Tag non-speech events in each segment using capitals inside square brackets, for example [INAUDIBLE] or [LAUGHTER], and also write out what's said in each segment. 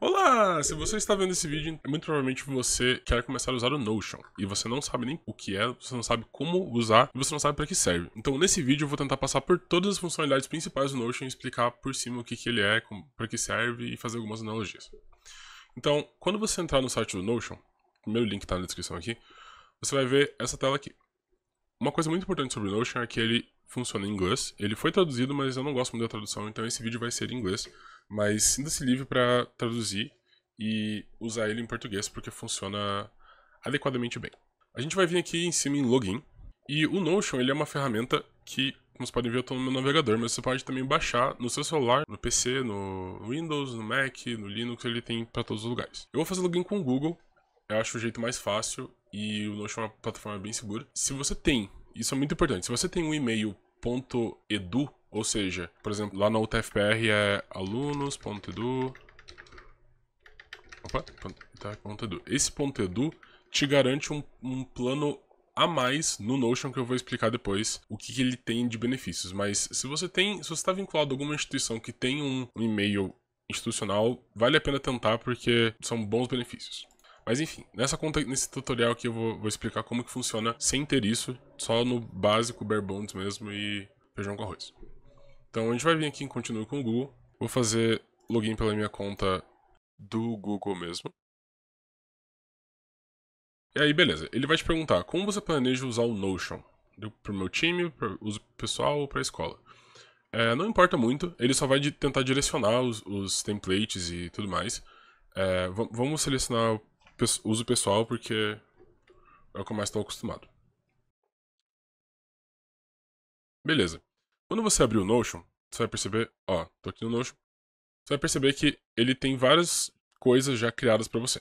Olá! Se você está vendo esse vídeo, é muito provavelmente você quer começar a usar o Notion e você não sabe nem o que é, você não sabe como usar e você não sabe para que serve. Então, nesse vídeo, eu vou tentar passar por todas as funcionalidades principais do Notion e explicar por cima o que, que ele é, para que serve e fazer algumas analogias. Então, quando você entrar no site do Notion, o primeiro link está na descrição aqui, você vai ver essa tela aqui. Uma coisa muito importante sobre o Notion é que ele funciona em inglês. Ele foi traduzido, mas eu não gosto muito da tradução, então esse vídeo vai ser em inglês. Mas sinta-se livre para traduzir e usar ele em português, porque funciona adequadamente bem. A gente vai vir aqui em cima em Login. E o Notion ele é uma ferramenta que, como vocês podem ver, eu estou no meu navegador, mas você pode também baixar no seu celular, no PC, no Windows, no Mac, no Linux, ele tem para todos os lugares. Eu vou fazer login com o Google, eu acho o jeito mais fácil e o Notion é uma plataforma bem segura. Se você tem isso é muito importante. Se você tem um e-mail .edu, ou seja, por exemplo, lá na UTFPR é alunos.edu Opa, tá, .edu. Esse .edu te garante um, um plano a mais no Notion que eu vou explicar depois o que, que ele tem de benefícios. Mas se você tem, se você está vinculado a alguma instituição que tem um, um e-mail institucional, vale a pena tentar porque são bons benefícios. Mas enfim, nessa conta, nesse tutorial aqui eu vou, vou explicar como que funciona sem ter isso, só no básico bare bones mesmo e feijão com arroz. Então a gente vai vir aqui em continue com o Google, vou fazer login pela minha conta do Google mesmo. E aí, beleza. Ele vai te perguntar como você planeja usar o Notion. Para o meu time, para uso pessoal ou para a escola. É, não importa muito, ele só vai tentar direcionar os, os templates e tudo mais. É, vamos selecionar uso pessoal porque é o que eu mais estou acostumado. Beleza. Quando você abrir o Notion, você vai perceber, ó, tô aqui no Notion, você vai perceber que ele tem várias coisas já criadas para você,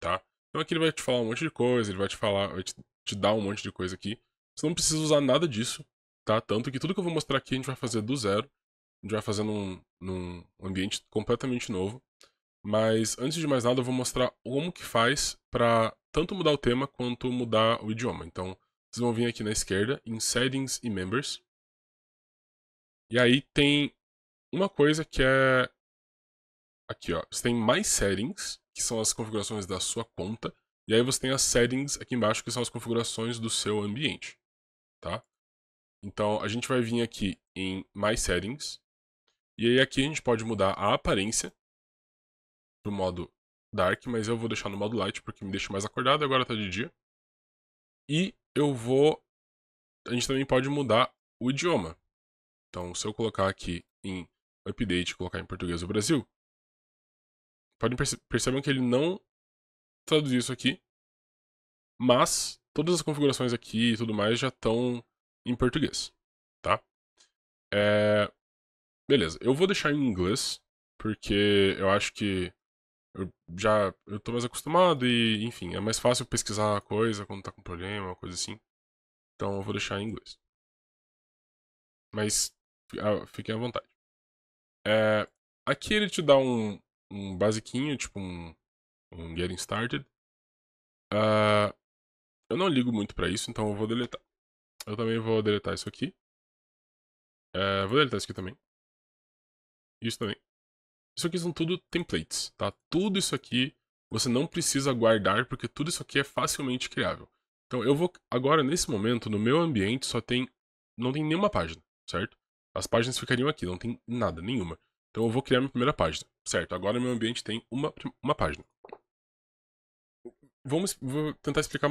tá? Então aqui ele vai te falar um monte de coisa, ele vai te falar, vai te, te dar um monte de coisa aqui. Você não precisa usar nada disso, tá? Tanto que tudo que eu vou mostrar aqui a gente vai fazer do zero, a gente vai fazer num, num ambiente completamente novo. Mas antes de mais nada, eu vou mostrar como que faz para tanto mudar o tema quanto mudar o idioma. Então, vocês vão vir aqui na esquerda, em Settings e Members. E aí tem uma coisa que é... Aqui, ó. Você tem mais Settings, que são as configurações da sua conta. E aí você tem as Settings aqui embaixo, que são as configurações do seu ambiente. Tá? Então, a gente vai vir aqui em Mais Settings. E aí aqui a gente pode mudar a aparência pro modo Dark, mas eu vou deixar no modo Light porque me deixa mais acordado, agora tá de dia. E eu vou. A gente também pode mudar o idioma. Então, se eu colocar aqui em update colocar em português do Brasil, podem perce percebam que ele não traduz isso aqui, mas todas as configurações aqui e tudo mais já estão em português, tá? É... Beleza, eu vou deixar em inglês, porque eu acho que eu já eu tô mais acostumado e, enfim, é mais fácil pesquisar a coisa quando tá com problema, coisa assim. Então eu vou deixar em inglês. Mas ah, fiquem à vontade. É, aqui ele te dá um, um basiquinho, tipo um, um Getting Started. Uh, eu não ligo muito pra isso, então eu vou deletar. Eu também vou deletar isso aqui. É, vou deletar isso aqui também. Isso também. Isso aqui são tudo templates, tá? Tudo isso aqui você não precisa guardar, porque tudo isso aqui é facilmente criável. Então eu vou, agora nesse momento, no meu ambiente só tem, não tem nenhuma página, certo? As páginas ficariam aqui, não tem nada, nenhuma. Então eu vou criar minha primeira página, certo? Agora meu ambiente tem uma, uma página. Vamos, vou tentar explicar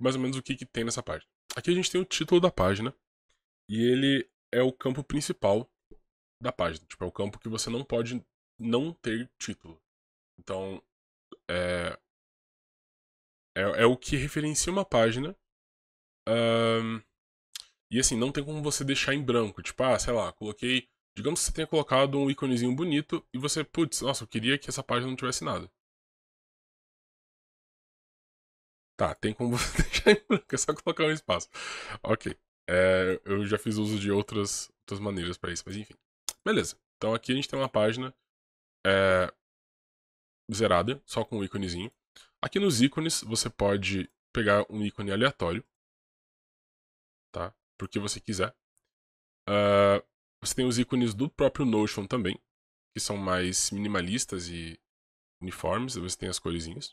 mais ou menos o que, que tem nessa página. Aqui a gente tem o título da página, e ele é o campo principal da página. Tipo, é o campo que você não pode não ter título. Então, é, é, é o que referencia uma página. Um, e assim, não tem como você deixar em branco. Tipo, ah, sei lá, coloquei. Digamos que você tenha colocado um íconezinho bonito e você, putz, nossa, eu queria que essa página não tivesse nada. Tá, tem como [LAUGHS] você deixar em branco, é só colocar um espaço. Ok. É, eu já fiz uso de outras, outras maneiras para isso, mas enfim. Beleza. Então aqui a gente tem uma página é, zerada, só com um íconezinho. Aqui nos ícones você pode pegar um ícone aleatório, tá? Porque você quiser. Uh, você tem os ícones do próprio Notion também, que são mais minimalistas e uniformes. Você tem as coresinhas.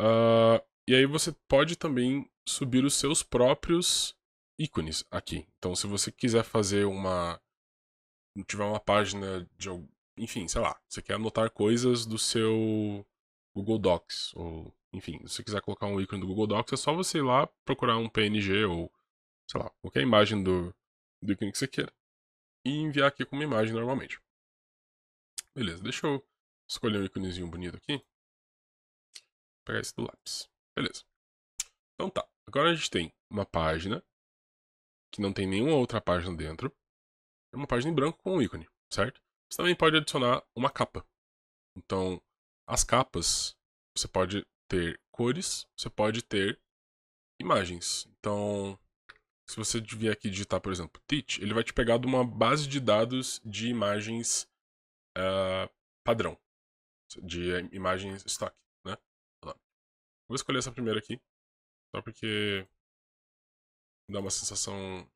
Uh, e aí você pode também subir os seus próprios ícones aqui. Então, se você quiser fazer uma tiver uma página de enfim, sei lá, você quer anotar coisas do seu Google Docs, ou, enfim, se você quiser colocar um ícone do Google Docs, é só você ir lá procurar um PNG ou, sei lá, qualquer imagem do, do ícone que você queira e enviar aqui como imagem normalmente. Beleza, deixa eu escolher um íconezinho bonito aqui. Vou pegar esse do lápis. Beleza. Então tá, agora a gente tem uma página que não tem nenhuma outra página dentro. É uma página em branco com um ícone, certo? Você também pode adicionar uma capa. Então, as capas, você pode ter cores, você pode ter imagens. Então, se você vier aqui digitar, por exemplo, teach, ele vai te pegar de uma base de dados de imagens uh, padrão, de imagens stock né? Vou escolher essa primeira aqui, só porque dá uma sensação...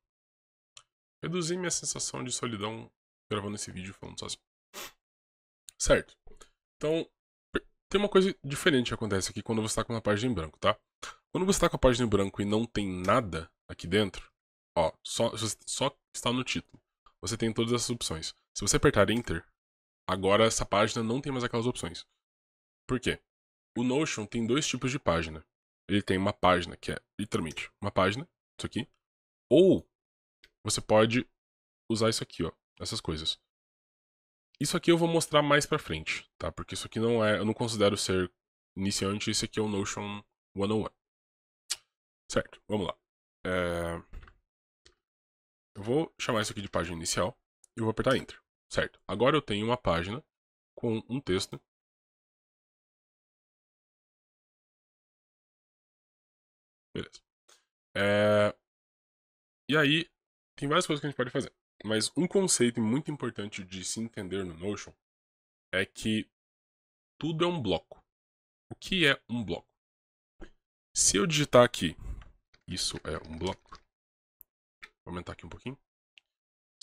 Reduzir minha sensação de solidão gravando esse vídeo falando sozinho. Certo. Então, tem uma coisa diferente que acontece aqui quando você está com uma página em branco, tá? Quando você está com a página em branco e não tem nada aqui dentro, ó, só, só está no título. Você tem todas essas opções. Se você apertar Enter, agora essa página não tem mais aquelas opções. Por quê? O Notion tem dois tipos de página. Ele tem uma página que é literalmente uma página, isso aqui, ou você pode usar isso aqui, ó essas coisas. Isso aqui eu vou mostrar mais pra frente, tá? Porque isso aqui não é, eu não considero ser iniciante, isso aqui é o Notion 101. Certo, vamos lá. É... Eu vou chamar isso aqui de página inicial e vou apertar Enter, certo? Agora eu tenho uma página com um texto Beleza. É... E aí, tem várias coisas que a gente pode fazer. Mas um conceito muito importante de se entender no Notion é que tudo é um bloco. O que é um bloco? Se eu digitar aqui, isso é um bloco. Vou aumentar aqui um pouquinho.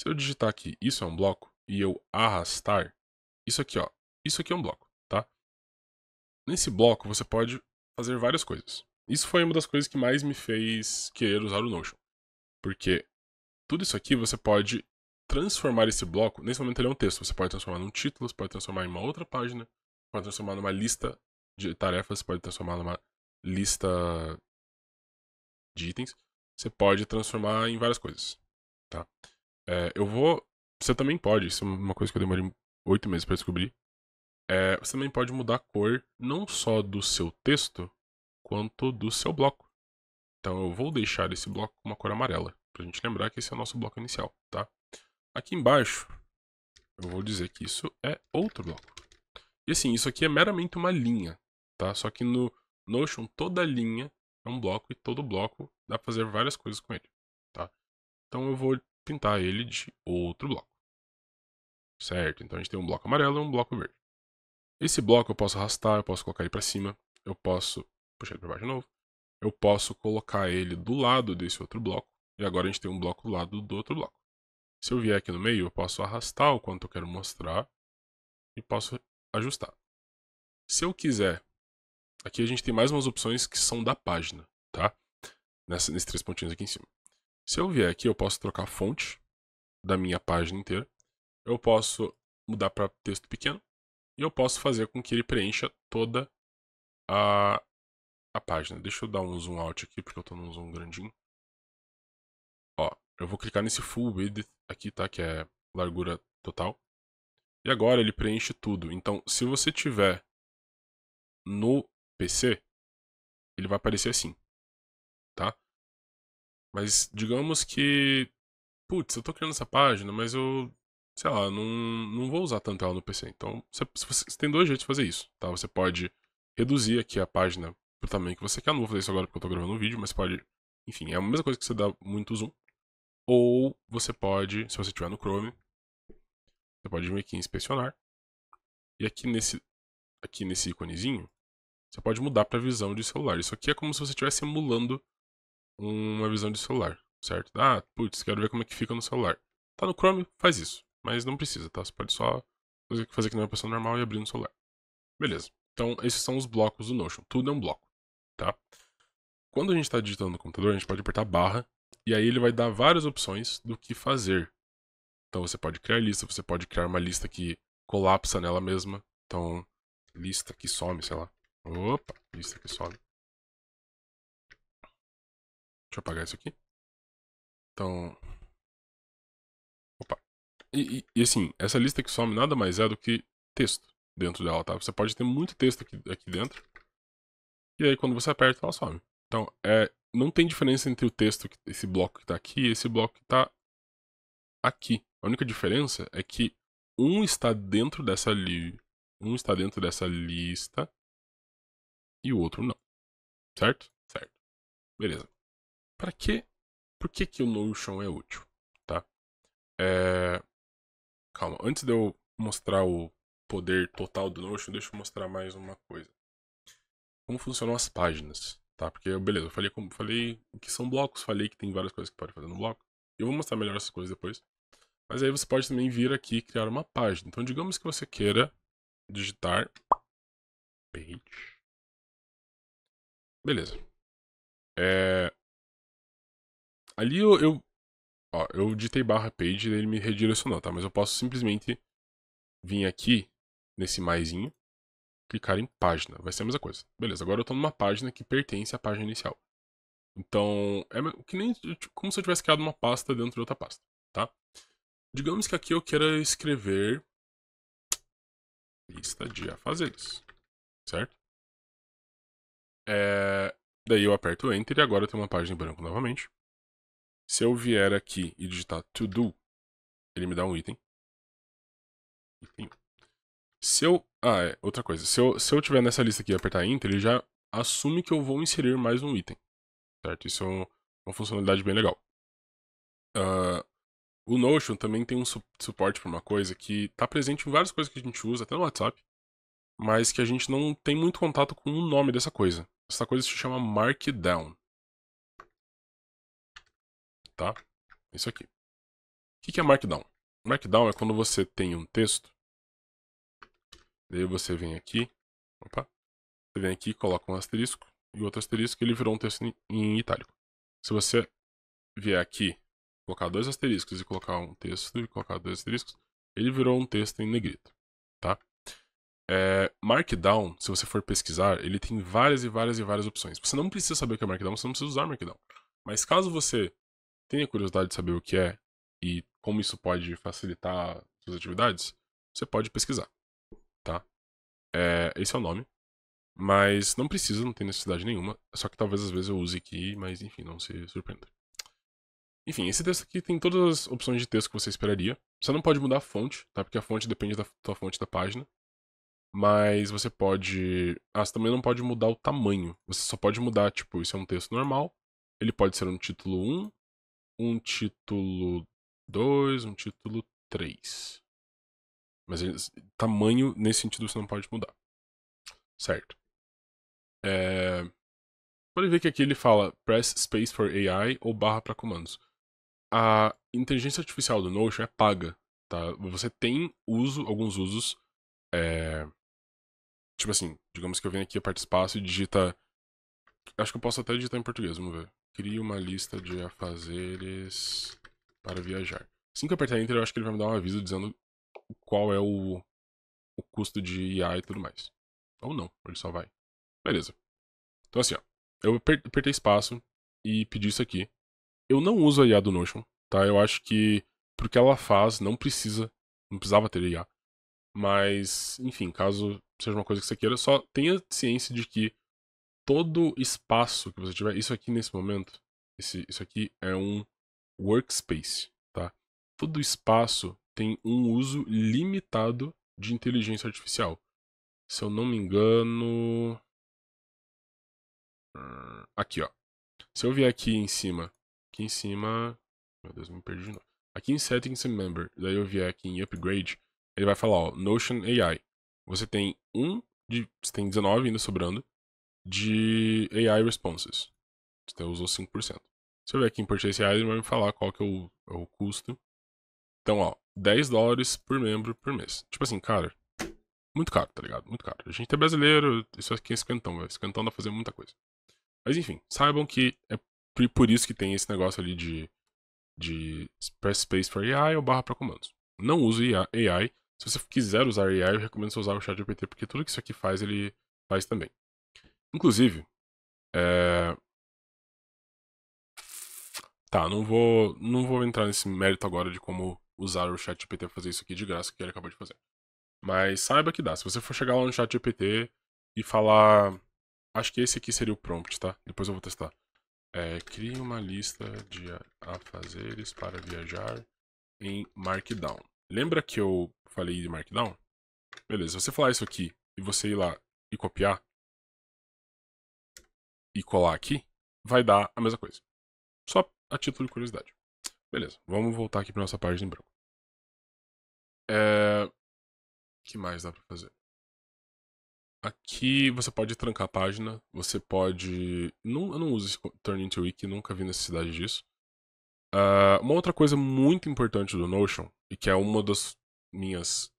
Se eu digitar aqui, isso é um bloco, e eu arrastar, isso aqui, ó, isso aqui é um bloco, tá? Nesse bloco você pode fazer várias coisas. Isso foi uma das coisas que mais me fez querer usar o Notion. Porque tudo isso aqui você pode transformar esse bloco. Nesse momento ele é um texto. Você pode transformar num título, você pode transformar em uma outra página, pode transformar numa lista de tarefas, pode transformar numa lista de itens. Você pode transformar em várias coisas. Tá? É, eu vou. Você também pode, isso é uma coisa que eu demorei oito meses para descobrir. É, você também pode mudar a cor não só do seu texto, quanto do seu bloco. Então eu vou deixar esse bloco com uma cor amarela. Pra gente lembrar que esse é o nosso bloco inicial, tá? Aqui embaixo, eu vou dizer que isso é outro bloco. E assim, isso aqui é meramente uma linha, tá? Só que no Notion, toda linha é um bloco e todo bloco dá pra fazer várias coisas com ele, tá? Então eu vou pintar ele de outro bloco. Certo, então a gente tem um bloco amarelo e um bloco verde. Esse bloco eu posso arrastar, eu posso colocar ele para cima, eu posso puxar ele pra baixo de novo, eu posso colocar ele do lado desse outro bloco, e agora a gente tem um bloco do lado do outro bloco. Se eu vier aqui no meio, eu posso arrastar o quanto eu quero mostrar e posso ajustar. Se eu quiser, aqui a gente tem mais umas opções que são da página, tá? nesses três pontinhos aqui em cima. Se eu vier aqui, eu posso trocar a fonte da minha página inteira. Eu posso mudar para texto pequeno. E eu posso fazer com que ele preencha toda a, a página. Deixa eu dar um zoom out aqui, porque eu estou num zoom grandinho. Eu vou clicar nesse full width aqui, tá? Que é largura total. E agora ele preenche tudo. Então, se você tiver no PC, ele vai aparecer assim, tá? Mas digamos que, putz, eu tô criando essa página, mas eu, sei lá, não, não vou usar tanto ela no PC. Então, você, você, tem dois jeitos de fazer isso, tá? Você pode reduzir aqui a página pro tamanho que você quer. não vou fazer isso agora porque eu tô gravando um vídeo, mas pode... Enfim, é a mesma coisa que você dá muito zoom. Ou você pode, se você estiver no Chrome, você pode vir aqui em inspecionar. E aqui nesse, aqui nesse iconezinho você pode mudar para visão de celular. Isso aqui é como se você estivesse emulando uma visão de celular, certo? Ah, putz, quero ver como é que fica no celular. Tá no Chrome, faz isso. Mas não precisa, tá? Você pode só fazer que não é uma pessoa normal e abrir no celular. Beleza. Então, esses são os blocos do Notion. Tudo é um bloco, tá? Quando a gente está digitando no computador, a gente pode apertar barra e aí ele vai dar várias opções do que fazer. Então você pode criar lista, você pode criar uma lista que colapsa nela mesma. Então, lista que some, sei lá. Opa, lista que some. Deixa eu apagar isso aqui. Então. Opa. E, e, e assim, essa lista que some nada mais é do que texto dentro dela, tá? Você pode ter muito texto aqui, aqui dentro. E aí quando você aperta, ela some. Então, é não tem diferença entre o texto, esse bloco que está aqui, e esse bloco que está aqui. A única diferença é que um está dentro dessa li... um está dentro dessa lista e o outro não. Certo? Certo. Beleza. Para que por que que o Notion é útil, tá? É... calma, antes de eu mostrar o poder total do Notion, deixa eu mostrar mais uma coisa. Como funcionam as páginas, Tá? Porque, beleza, eu falei, como, falei que são blocos, falei que tem várias coisas que pode fazer no bloco. Eu vou mostrar melhor essas coisas depois. Mas aí você pode também vir aqui e criar uma página. Então, digamos que você queira digitar page. Beleza. É... Ali eu, eu, ó, eu digitei barra page e ele me redirecionou, tá? Mas eu posso simplesmente vir aqui nesse maisinho clicar em página. Vai ser a mesma coisa. Beleza, agora eu estou numa página que pertence à página inicial. Então, é que nem tipo, como se eu tivesse criado uma pasta dentro de outra pasta, tá? Digamos que aqui eu queira escrever lista de afazeres, certo? É, daí eu aperto Enter e agora eu tenho uma página em branco novamente. Se eu vier aqui e digitar to do, ele me dá um item. Item se eu. Ah, é, outra coisa. Se eu, se eu tiver nessa lista aqui e apertar Enter, ele já assume que eu vou inserir mais um item. Certo? Isso é uma funcionalidade bem legal. Uh, o Notion também tem um su suporte para uma coisa que está presente em várias coisas que a gente usa, até no WhatsApp, mas que a gente não tem muito contato com o nome dessa coisa. Essa coisa se chama Markdown. Tá? Isso aqui. O que é Markdown? Markdown é quando você tem um texto Daí você vem aqui, opa, você vem aqui, coloca um asterisco e outro asterisco, ele virou um texto em, itálico. Se você vier aqui, colocar dois asteriscos e colocar um texto e colocar dois asteriscos, ele virou um texto em negrito, tá? É, markdown, se você for pesquisar, ele tem várias e várias e várias opções. Você não precisa saber o que é Markdown, você não precisa usar Markdown. Mas caso você tenha curiosidade de saber o que é e como isso pode facilitar suas atividades, você pode pesquisar. É, esse é o nome. Mas não precisa, não tem necessidade nenhuma. Só que talvez às vezes eu use aqui, mas enfim, não se surpreenda. Enfim, esse texto aqui tem todas as opções de texto que você esperaria. Você não pode mudar a fonte, tá? Porque a fonte depende da sua fonte da página. Mas você pode. Ah, você também não pode mudar o tamanho. Você só pode mudar, tipo, isso é um texto normal. Ele pode ser um título 1, um título 2, um título 3. Mas tamanho, nesse sentido, você não pode mudar. Certo. É... Pode ver que aqui ele fala press space for AI ou barra para comandos. A inteligência artificial do Notion é paga, tá? Você tem uso, alguns usos, é... tipo assim, digamos que eu venho aqui aperto espaço e digita, acho que eu posso até digitar em português, vamos ver. Crie uma lista de afazeres para viajar. Assim que eu apertar Enter, eu acho que ele vai me dar um aviso dizendo qual é o, o custo de IA e tudo mais. Ou não, ele só vai. Beleza. Então assim, ó, eu apertei espaço e pedi isso aqui. Eu não uso a IA do Notion, tá? Eu acho que porque que ela faz não precisa, não precisava ter IA. Mas, enfim, caso seja uma coisa que você queira, só tenha ciência de que todo espaço que você tiver, isso aqui nesse momento, esse, isso aqui é um workspace, tá? Todo espaço tem um uso limitado de inteligência artificial. Se eu não me engano. Hum, aqui, ó. Se eu vier aqui em cima. Aqui em cima. Meu Deus, me perdi de novo. Aqui em Settings and Member. Daí eu vier aqui em Upgrade. Ele vai falar, ó. Notion AI. Você tem um. De, você tem 19 ainda sobrando. De AI Responses. Você usou 5%. Se eu vier aqui em Purchase AI, ele vai me falar qual que é o, é o custo então, ó, 10 dólares por membro por mês. Tipo assim, cara, muito caro, tá ligado? Muito caro. A gente é brasileiro, isso aqui é cantão velho. Cantão dá pra fazer muita coisa. Mas enfim, saibam que é por isso que tem esse negócio ali de, de Space for AI ou barra para comandos. Não use AI. Se você quiser usar AI, eu recomendo você usar o ChatGPT, porque tudo que isso aqui faz, ele faz também. Inclusive, é... Tá, não vou, não vou entrar nesse mérito agora de como usar o chat GPT para fazer isso aqui de graça que ele acabou de fazer. Mas saiba que dá. Se você for chegar lá no chat GPT e falar. Acho que esse aqui seria o prompt, tá? Depois eu vou testar. É, crie uma lista de afazeres para viajar em Markdown. Lembra que eu falei de Markdown? Beleza, se você falar isso aqui e você ir lá e copiar e colar aqui, vai dar a mesma coisa. Só a título de curiosidade. Beleza, vamos voltar aqui para nossa página em branco. É... O que mais dá para fazer? Aqui você pode trancar a página, você pode... Não, eu não uso esse Turn into Wiki, nunca vi necessidade disso. Uh, uma outra coisa muito importante do Notion, e que é uma das minhas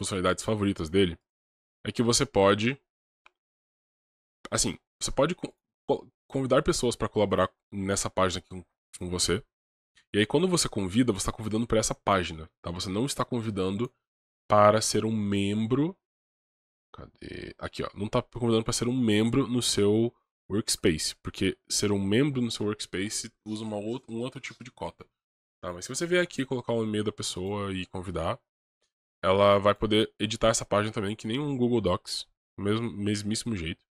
funcionalidades favoritas dele, é que você pode... Assim, você pode convidar pessoas para colaborar nessa página aqui com você. E aí, quando você convida, você está convidando para essa página, tá? Você não está convidando para ser um membro. Cadê? Aqui, ó. Não está convidando para ser um membro no seu workspace, porque ser um membro no seu workspace usa uma outra, um outro tipo de cota. Tá? Mas se você vier aqui colocar o e-mail da pessoa e convidar, ela vai poder editar essa página também, que nem um Google Docs, mesmo mesmíssimo jeito.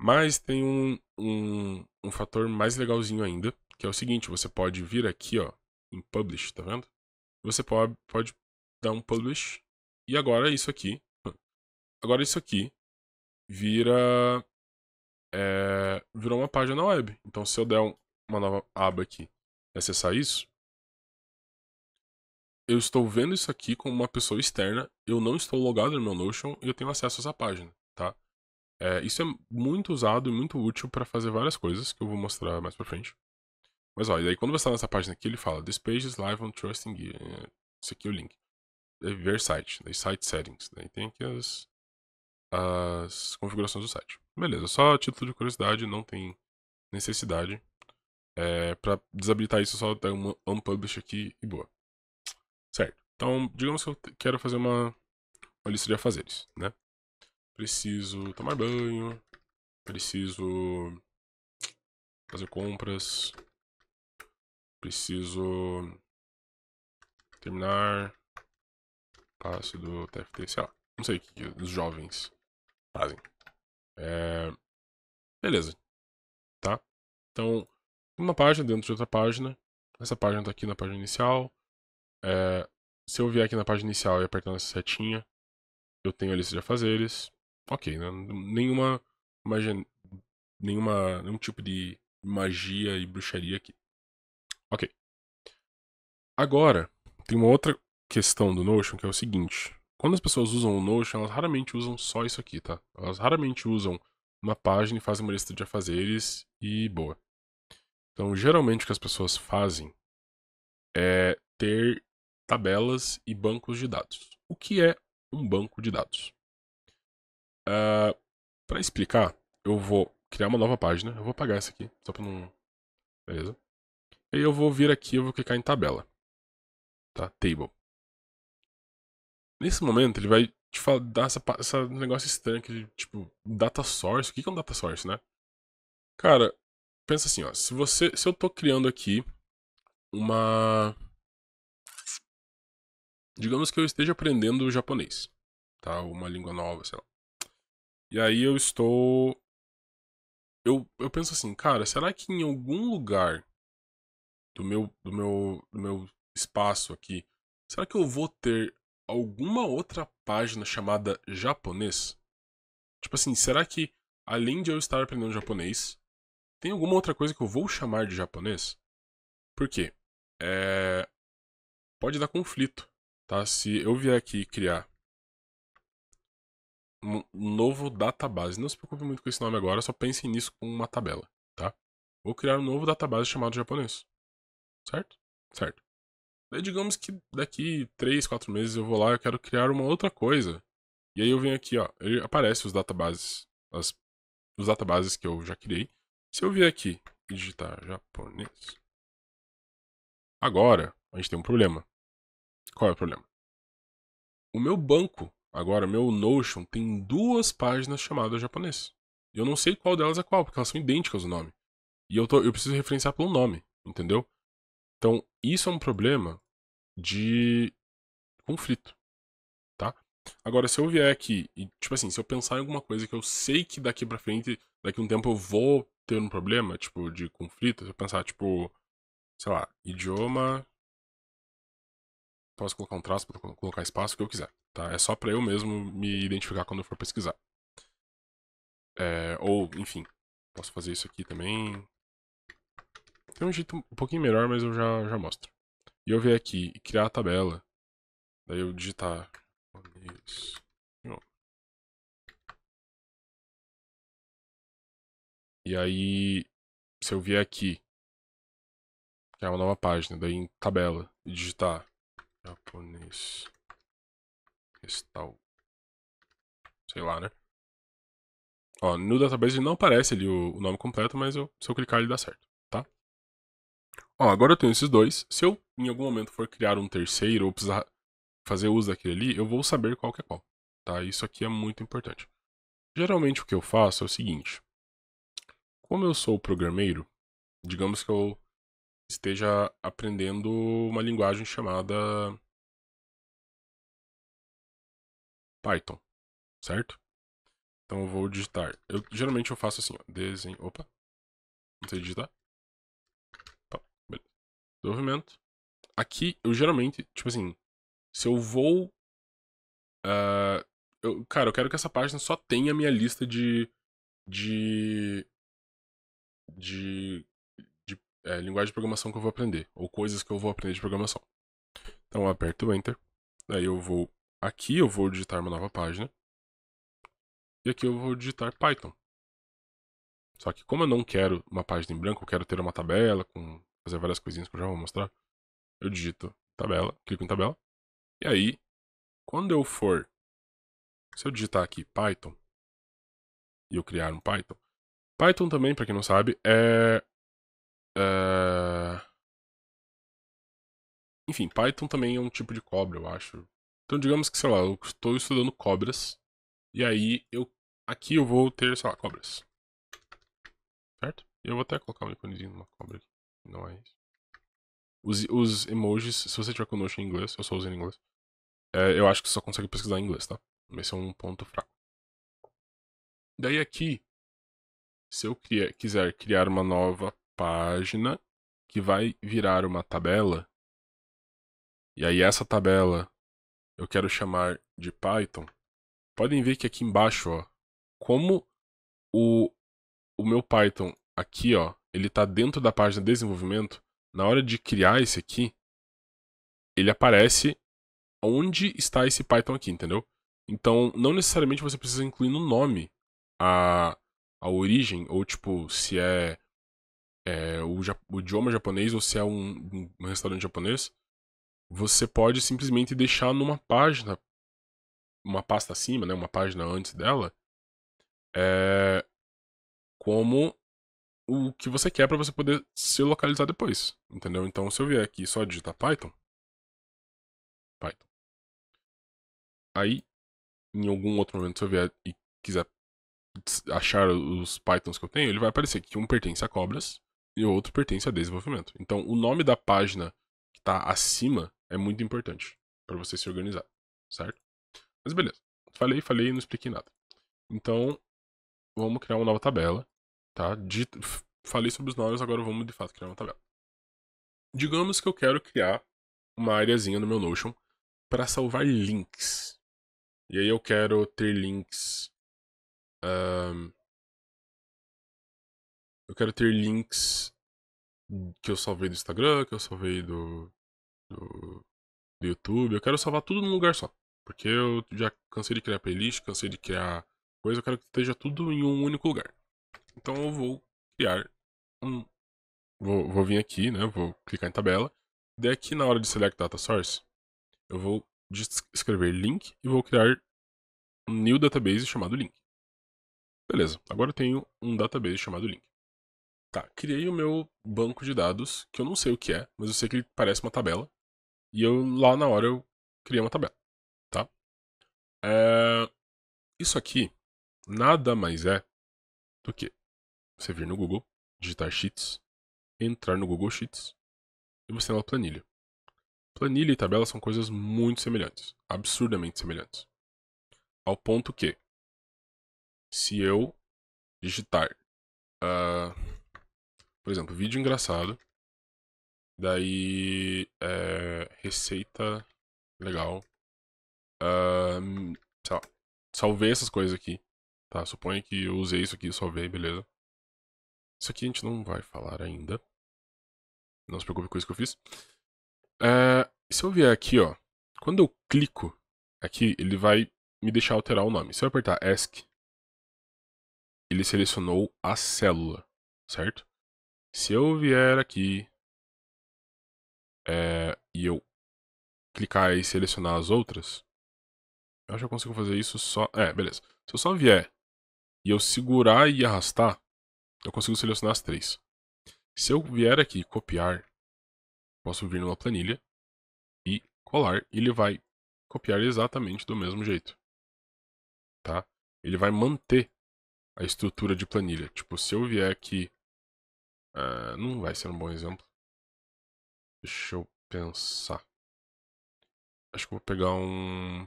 Mas tem um, um, um fator mais legalzinho ainda, que é o seguinte, você pode vir aqui, ó, em publish, tá vendo? Você pode, pode dar um publish e agora isso aqui, [LAUGHS] agora isso aqui vira é, virou uma página web. Então se eu der um, uma nova aba aqui, acessar isso, eu estou vendo isso aqui como uma pessoa externa, eu não estou logado no meu Notion e eu tenho acesso a essa página, tá? É, isso é muito usado e muito útil para fazer várias coisas que eu vou mostrar mais para frente. Mas olha, daí quando você está nessa página aqui, ele fala This page is live on Trusting Gear. Esse eh, aqui é o link. ver site, daí site settings. Daí tem aqui as, as configurações do site. Beleza, só título de curiosidade, não tem necessidade. É, para desabilitar isso, é só dar um unpublish aqui e boa. Certo. Então, digamos que eu quero fazer uma, uma lista de afazeres, né? Preciso tomar banho, preciso fazer compras, Preciso terminar passo do TFT, sei lá. Não sei o que, os jovens fazem. É... Beleza. Tá? Então, uma página dentro de outra página. Essa página está aqui na página inicial. É... Se eu vier aqui na página inicial e apertar nessa setinha, eu tenho a lista de afazeres. Ok, né? nenhuma, magia... nenhuma nenhum tipo de magia e bruxaria aqui. Ok. Agora, tem uma outra questão do Notion que é o seguinte. Quando as pessoas usam o Notion, elas raramente usam só isso aqui, tá? Elas raramente usam uma página e fazem uma lista de afazeres e boa. Então, geralmente o que as pessoas fazem é ter tabelas e bancos de dados. O que é um banco de dados? Uh, ah, para explicar, eu vou criar uma nova página. Eu vou apagar essa aqui, só para não. Beleza? E eu vou vir aqui, eu vou clicar em tabela. Tá, table. Nesse momento ele vai te dar essa, essa negócio estranho que tipo, data source. O que é um data source, né? Cara, pensa assim, ó. Se você, se eu tô criando aqui uma digamos que eu esteja aprendendo japonês, tá? Uma língua nova, sei lá. E aí eu estou eu, eu penso assim, cara, será que em algum lugar do meu, do meu, do meu espaço aqui, será que eu vou ter alguma outra página chamada japonês? Tipo assim, será que além de eu estar aprendendo japonês, tem alguma outra coisa que eu vou chamar de japonês? Por quê? É... Pode dar conflito, tá? Se eu vier aqui criar um novo database, não se preocupe muito com esse nome agora, só pensem nisso com uma tabela, tá? Vou criar um novo database chamado japonês. Certo? Certo. Daí digamos que daqui 3, 4 meses eu vou lá eu quero criar uma outra coisa. E aí eu venho aqui, ó, ele aparece os databases, as, os databases que eu já criei. Se eu vier aqui e digitar japonês, agora a gente tem um problema. Qual é o problema? O meu banco, agora, meu Notion, tem duas páginas chamadas japonês. eu não sei qual delas é qual, porque elas são idênticas o nome. E eu, tô, eu preciso referenciar pelo nome, entendeu? Então, isso é um problema de conflito, tá? Agora, se eu vier aqui e, tipo assim, se eu pensar em alguma coisa que eu sei que daqui pra frente, daqui um tempo eu vou ter um problema, tipo, de conflito, se eu pensar, tipo, sei lá, idioma. Posso colocar um traço, posso colocar espaço, o que eu quiser, tá? É só pra eu mesmo me identificar quando eu for pesquisar. É, ou, enfim, posso fazer isso aqui também. Tem um jeito um pouquinho melhor, mas eu já, já mostro. E eu vir aqui e criar a tabela. Daí eu digitar. E aí, se eu vier aqui, criar uma nova página, daí em tabela, e digitar japonês cristal, sei lá, né? Ó, no database não aparece ali o, o nome completo, mas eu, se eu clicar ele dá certo ó, agora eu tenho esses dois. Se eu em algum momento for criar um terceiro ou precisar fazer uso daquele ali, eu vou saber qual que é qual. Tá? Isso aqui é muito importante. Geralmente o que eu faço é o seguinte. Como eu sou programeiro, digamos que eu esteja aprendendo uma linguagem chamada Python, certo? Então eu vou digitar. Eu geralmente eu faço assim, ó, desenho, opa. Não sei digitar. Desenvolvimento. Aqui, eu geralmente, tipo assim, se eu vou. Uh, eu, cara, eu quero que essa página só tenha a minha lista de. de. de. de é, linguagem de programação que eu vou aprender. Ou coisas que eu vou aprender de programação. Então eu aperto o Enter. aí eu vou. Aqui eu vou digitar uma nova página. E aqui eu vou digitar Python. Só que como eu não quero uma página em branco, eu quero ter uma tabela com fazer várias coisinhas que eu já vou mostrar. Eu digito tabela, clico em tabela. E aí, quando eu for, se eu digitar aqui Python, e eu criar um Python, Python também, para quem não sabe, é, é... Enfim, Python também é um tipo de cobra, eu acho. Então, digamos que, sei lá, eu estou estudando cobras, e aí eu aqui eu vou ter, sei lá, cobras. Certo? Eu vou até colocar um iconezinho numa cobra aqui. Nice. Os, os emojis, se você tiver com Notion em inglês, eu só uso em inglês. É, eu acho que você só consegue pesquisar em inglês, tá? Esse é um ponto fraco. Daí aqui, se eu quiser criar uma nova página que vai virar uma tabela, e aí essa tabela eu quero chamar de Python, podem ver que aqui embaixo, ó, como o, o meu Python aqui, ó, ele está dentro da página desenvolvimento, na hora de criar esse aqui, ele aparece onde está esse Python aqui, entendeu? Então, não necessariamente você precisa incluir no nome a, a origem, ou tipo, se é, é o, o, idioma japonês ou se é um, um restaurante japonês. Você pode simplesmente deixar numa página, uma pasta acima, né, uma página antes dela, é, como o que você quer para você poder se localizar depois, entendeu? Então, se eu vier aqui só digitar Python, Python. Aí, em algum outro momento, se eu vier e quiser achar os Pythons que eu tenho, ele vai aparecer que um pertence a cobras e o outro pertence a desenvolvimento. Então, o nome da página que está acima é muito importante para você se organizar, certo? Mas beleza. Falei, falei e não expliquei nada. Então, vamos criar uma nova tabela Tá? Dito, falei sobre os nomes agora vamos de fato criar uma tabela. Digamos que eu quero criar uma areazinha no meu Notion para salvar links. E aí eu quero ter links. Um, eu quero ter links que eu salvei do Instagram, que eu salvei do, do, do, YouTube. Eu quero salvar tudo num lugar só. Porque eu já cansei de criar playlist, cansei de criar coisa, eu quero que esteja tudo em um único lugar. Então eu vou criar um... Vou, vou vir aqui, né? Vou clicar em tabela. Daí aqui na hora de select data source, eu vou escrever link e vou criar um new database chamado link. Beleza, agora eu tenho um database chamado link. Tá, criei o meu banco de dados, que eu não sei o que é, mas eu sei que ele parece uma tabela. E eu lá na hora eu criei uma tabela, tá? É... Isso aqui nada mais é do que você vir no Google, digitar Sheets, entrar no Google Sheets e você tem uma planilha. Planilha e tabela são coisas muito semelhantes, absurdamente semelhantes. Ao ponto que, se eu digitar, uh, por exemplo, vídeo engraçado, daí eh, receita legal, uh, sei lá, salvei essas coisas aqui, tá? Suponha que eu usei isso aqui, salvei, beleza. Isso aqui a gente não vai falar ainda. Não se preocupe com isso que eu fiz. É, se eu vier aqui, ó, quando eu clico aqui, ele vai me deixar alterar o nome. Se eu apertar ESC, ele selecionou a célula, certo? Se eu vier aqui é, e eu clicar e selecionar as outras, eu já consigo fazer isso só... É, beleza. Se eu só vier e eu segurar e arrastar, eu consigo selecionar as três. Se eu vier aqui copiar, posso vir numa planilha e colar, ele vai copiar exatamente do mesmo jeito. Tá? Ele vai manter a estrutura de planilha. Tipo, se eu vier aqui, uh, não vai ser um bom exemplo. Deixa eu pensar. Acho que vou pegar um,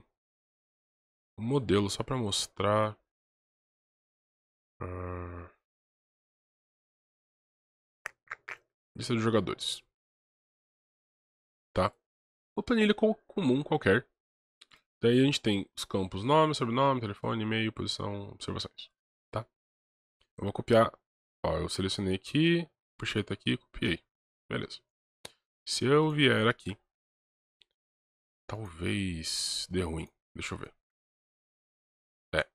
um modelo só para mostrar. Uh... Lista de jogadores. Tá? Uma planilha comum qualquer. Daí a gente tem os campos nome, sobrenome, telefone, e-mail, posição, observações. Tá? Eu vou copiar. Ó, eu selecionei aqui, puxei até tá aqui e copiei. Beleza. Se eu vier aqui, talvez dê ruim. Deixa eu ver. É.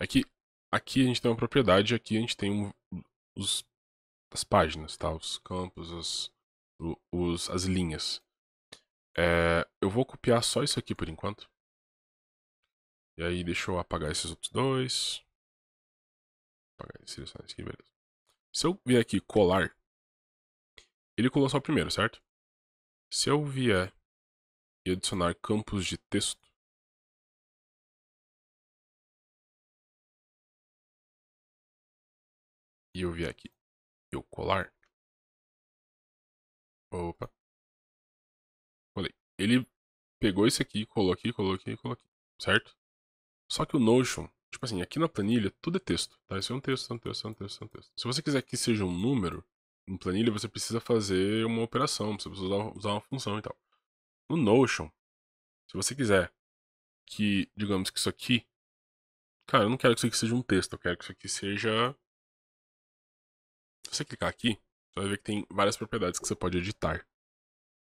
Aqui, é aqui a gente tem uma propriedade, aqui a gente tem um, os as páginas, tá? Os campos, as, os, as linhas. É, eu vou copiar só isso aqui por enquanto. E aí deixa eu apagar esses outros dois. Apagar, selecionar aqui, beleza. Se eu vier aqui colar, ele colou só o primeiro, certo? Se eu vier e adicionar campos de texto, e eu vier aqui e o colar. Opa. Colei. Ele pegou isso aqui, colou aqui, colou aqui, colou aqui, certo? Só que o Notion, tipo assim, aqui na planilha tudo é texto, tá? Isso é um texto, é um texto, é um texto, é um texto. Se você quiser que seja um número, em planilha você precisa fazer uma operação, você precisa usar, usar uma função e tal. No Notion, se você quiser que, digamos que isso aqui, cara, eu não quero que isso aqui seja um texto, eu quero que isso aqui seja se você clicar aqui, você vai ver que tem várias propriedades que você pode editar.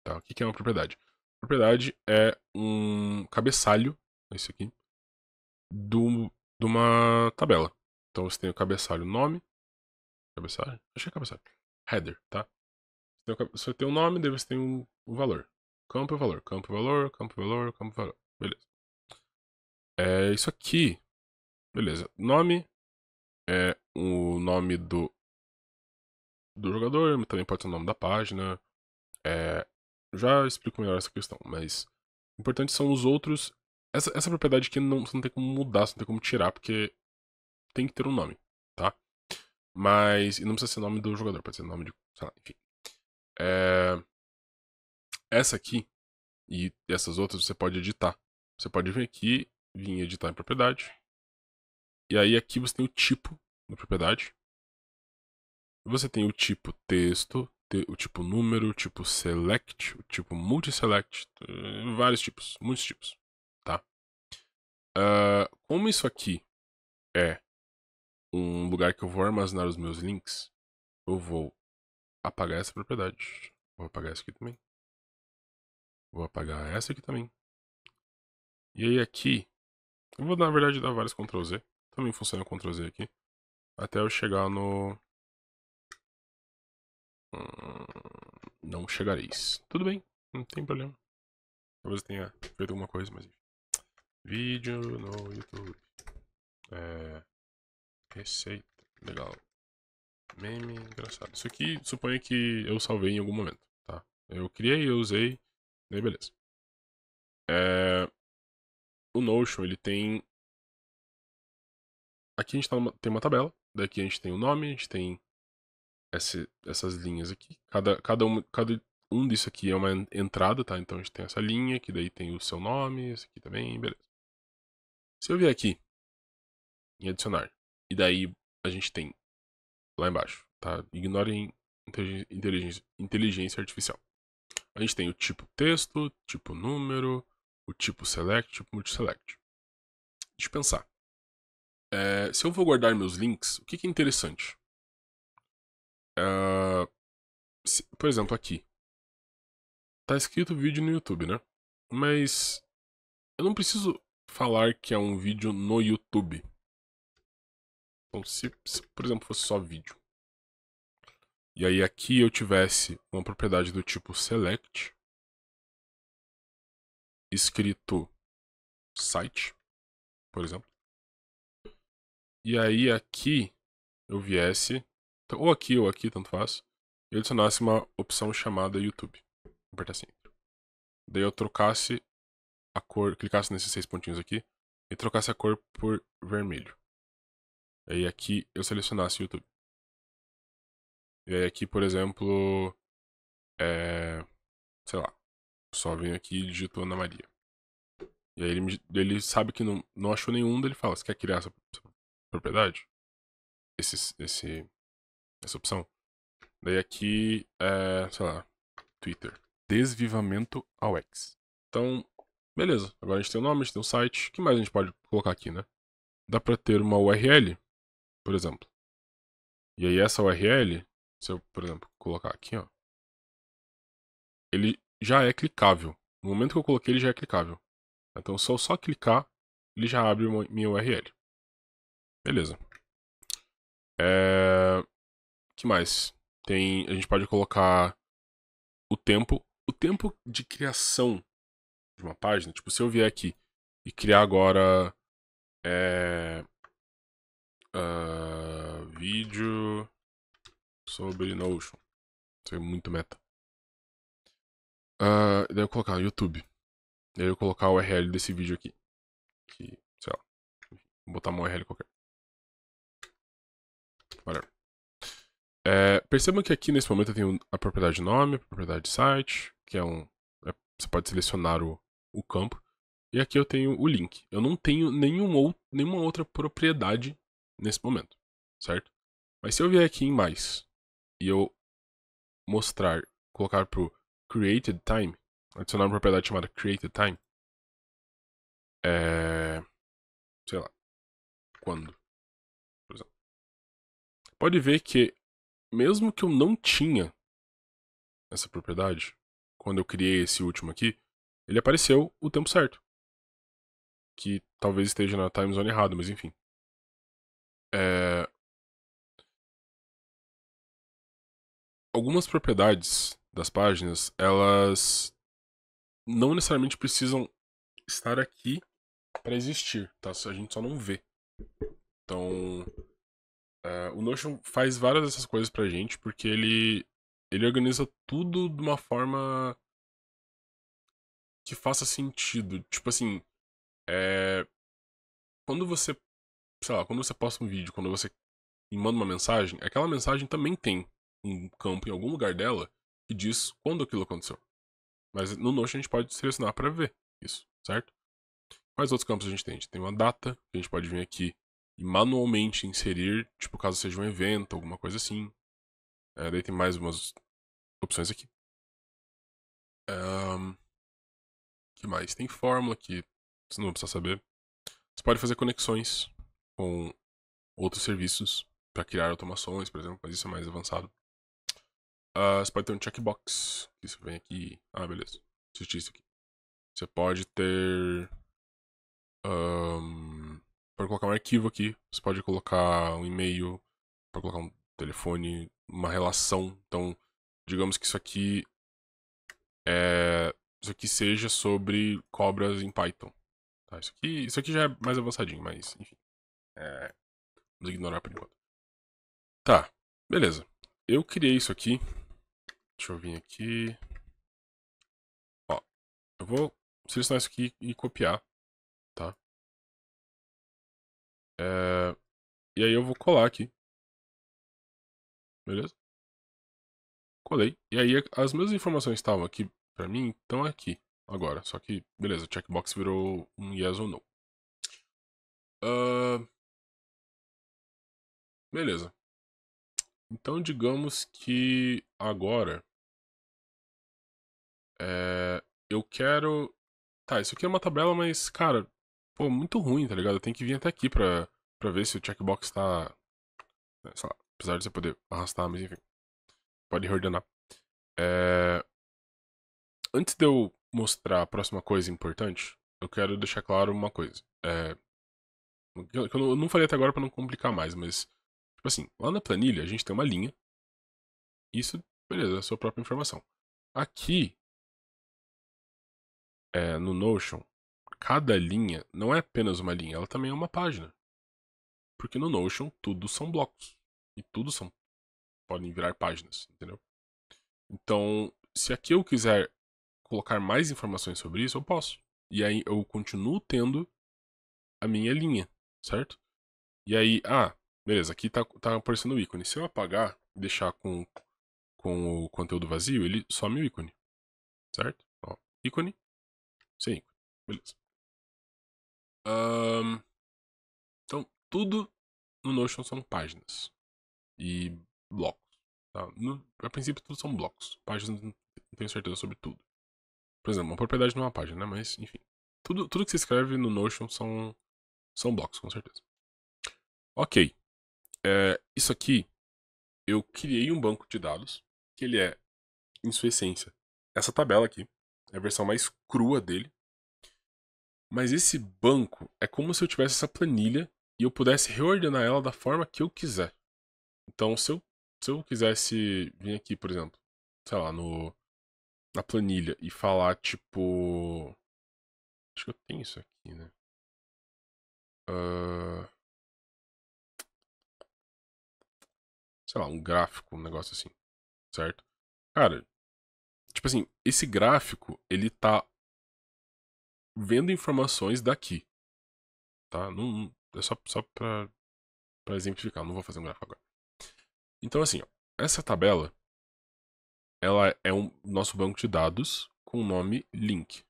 Tá, o que é uma propriedade? Propriedade é um cabeçalho, esse aqui, do, de uma tabela. Então você tem o cabeçalho nome, cabeçalho, acho que é cabeçalho, header, tá? Você tem o nome, daí você tem o, o valor. Campo e valor, campo e valor, campo e valor, campo e valor. Beleza. É isso aqui. Beleza. Nome é o nome do do jogador, também pode ser o nome da página. É, já explico melhor essa questão, mas o importante são os outros. Essa, essa propriedade aqui não, você não tem como mudar, você não tem como tirar, porque tem que ter um nome, tá? Mas. E não precisa ser nome do jogador, pode ser nome de. Sei lá, enfim. É, essa aqui e essas outras você pode editar. Você pode vir aqui, vir editar em propriedade. E aí aqui você tem o tipo da propriedade você tem o tipo texto, o tipo número, o tipo select, o tipo multi-select, eh, vários tipos, muitos tipos, tá? Uh, como isso aqui é um lugar que eu vou armazenar os meus links, eu vou apagar essa propriedade. Vou apagar essa aqui também. Vou apagar essa aqui também. E aí aqui, eu vou na verdade dar vários Ctrl Z. Também funciona Ctrl Z aqui. Até eu chegar no, Hum, não chegareis. Tudo bem, não tem problema. Talvez eu tenha feito alguma coisa, mas enfim. Vídeo no YouTube. É... Receita. Legal. Meme engraçado. Isso aqui suponha que eu salvei em algum momento. Tá? Eu criei, eu usei. Daí beleza. É... O Notion, ele tem. Aqui a gente tá numa... tem uma tabela. Daqui a gente tem o nome, a gente tem essas linhas aqui. Cada, cada, um, cada um disso aqui é uma entrada, tá? Então a gente tem essa linha, que daí tem o seu nome, esse aqui também, beleza. Se eu vier aqui em adicionar, e daí a gente tem lá embaixo, tá? Ignorem inteligência, inteligência artificial. A gente tem o tipo texto, tipo número, o tipo select, tipo multiselect. Deixa eu pensar. É, se eu vou guardar meus links, o que, que é interessante? Ah, se, por exemplo, aqui. Tá escrito vídeo no YouTube, né? Mas eu não preciso falar que é um vídeo no YouTube. Então, se, se por exemplo fosse só vídeo. E aí aqui eu tivesse uma propriedade do tipo select escrito site, por exemplo. E aí aqui eu viesse então, ou aqui ou aqui, tanto faz, e adicionasse uma opção chamada YouTube. Apertar assim. Daí eu trocasse a cor, clicasse nesses seis pontinhos aqui e trocasse a cor por vermelho. Aí aqui eu selecionasse YouTube. E aí aqui, por exemplo, é, sei lá, só venho aqui e digito Ana Maria. E aí ele, ele sabe que não, não achou nenhum, ele fala, você quer criar essa, essa propriedade? Esse, esse essa opção. Daí aqui, é, sei lá, Twitter. Desvivamento ao X. Então, beleza. Agora a gente tem o nome, a gente tem o site. O que mais a gente pode colocar aqui, né? Dá pra ter uma URL, por exemplo. E aí essa URL, se eu, por exemplo, colocar aqui, ó. Ele já é clicável. No momento que eu coloquei, ele já é clicável. Então, se eu só clicar, ele já abre minha URL. Beleza que mais? Tem, a gente pode colocar o tempo, o tempo de criação de uma página. Tipo, se eu vier aqui e criar agora é, uh, vídeo sobre Notion, isso é muito meta. Uh, daí eu colocar YouTube. Daí eu colocar o URL desse vídeo aqui. Que, sei lá, vou botar uma URL qualquer. É, percebam que aqui nesse momento eu tenho a propriedade nome, a propriedade site, que é um. É, você pode selecionar o, o campo. E aqui eu tenho o link. Eu não tenho nenhum ou, nenhuma outra propriedade nesse momento, certo? Mas se eu vier aqui em mais e eu mostrar, colocar para o created time, adicionar uma propriedade chamada created time, é, sei lá, quando, por exemplo, Pode ver que mesmo que eu não tinha essa propriedade, quando eu criei esse último aqui, ele apareceu o tempo certo. Que talvez esteja na time zone errado, mas enfim. É... Algumas propriedades das páginas, elas não necessariamente precisam estar aqui para existir, tá? A gente só não vê. Então, Uh, o Notion faz várias dessas coisas pra gente, porque ele, ele organiza tudo de uma forma que faça sentido. Tipo assim, é... quando você, sei lá, quando você posta um vídeo, quando você manda uma mensagem, aquela mensagem também tem um campo em algum lugar dela que diz quando aquilo aconteceu. Mas no Notion a gente pode selecionar para ver isso, certo? Quais outros campos a gente tem? A gente tem uma data, que a gente pode vir aqui e manualmente inserir, tipo, caso seja um evento, alguma coisa assim. É, daí tem mais umas opções aqui. Um, que mais? Tem fórmula aqui você não precisa saber. Você pode fazer conexões com outros serviços para criar automações, por exemplo, mas isso é mais avançado. Uh, você pode ter um checkbox, que você vem aqui. Ah, beleza. Assisti isso aqui. Você pode ter. Um, pode colocar um arquivo aqui, você pode colocar um e-mail, pode colocar um telefone, uma relação. Então, digamos que isso aqui é, isso aqui seja sobre cobras em Python. Tá, isso, aqui, isso aqui já é mais avançadinho, mas enfim. É, vamos ignorar por enquanto. Tá, beleza. Eu criei isso aqui. Deixa eu vir aqui. Ó, eu vou selecionar isso aqui e copiar. É... E aí eu vou colar aqui. Beleza? Colei. E aí as mesmas informações estavam aqui para mim estão aqui agora. Só que, beleza, o checkbox virou um yes ou no. Uh... Beleza. Então digamos que agora é... eu quero... Tá, isso aqui é uma tabela, mas, cara, pô, muito ruim, tá ligado? Eu tenho que vir até aqui pra, pra ver se o checkbox tá. Né, sei lá, apesar de você poder arrastar, mas enfim. Pode reordenar. É... Antes de eu mostrar a próxima coisa importante, eu quero deixar claro uma coisa. É... Eu, não falei até agora para não complicar mais, mas. Tipo assim, lá na planilha a gente tem uma linha. Isso, beleza, é a sua própria informação. Aqui, é, no Notion, cada linha não é apenas uma linha, ela também é uma página. Porque no Notion tudo são blocos. E tudo são podem virar páginas, entendeu? Então, se aqui eu quiser colocar mais informações sobre isso, eu posso. E aí eu continuo tendo a minha linha, certo? E aí, ah, beleza, aqui tá, tá aparecendo o ícone. Se eu apagar e deixar com, com o conteúdo vazio, ele some o ícone, certo? Ó, ícone, sem ícone, beleza. Um, então, tudo no Notion são páginas e blocos. Tá? No, a princípio, tudo são blocos. Páginas, não tenho certeza sobre tudo. Por exemplo, uma propriedade não é uma página, né? mas enfim. Tudo, tudo que você escreve no Notion são, são blocos, com certeza. Ok. É, isso aqui, eu criei um banco de dados, que ele é, em sua essência, essa tabela aqui. É a versão mais crua dele. Mas esse banco é como se eu tivesse essa planilha e eu pudesse reordenar ela da forma que eu quiser. Então, se eu, se eu quisesse vir aqui, por exemplo, sei lá, no, na planilha e falar, tipo. Acho que eu tenho isso aqui, né? Uh... Sei lá, um gráfico, um negócio assim, certo? Cara, tipo assim, esse gráfico, ele tá vendo informações daqui. Tá? Não, é só, só pra, pra exemplificar, não vou fazer um gráfico agora. Então, assim, ó, essa tabela ela é um nosso banco de dados com o nome link.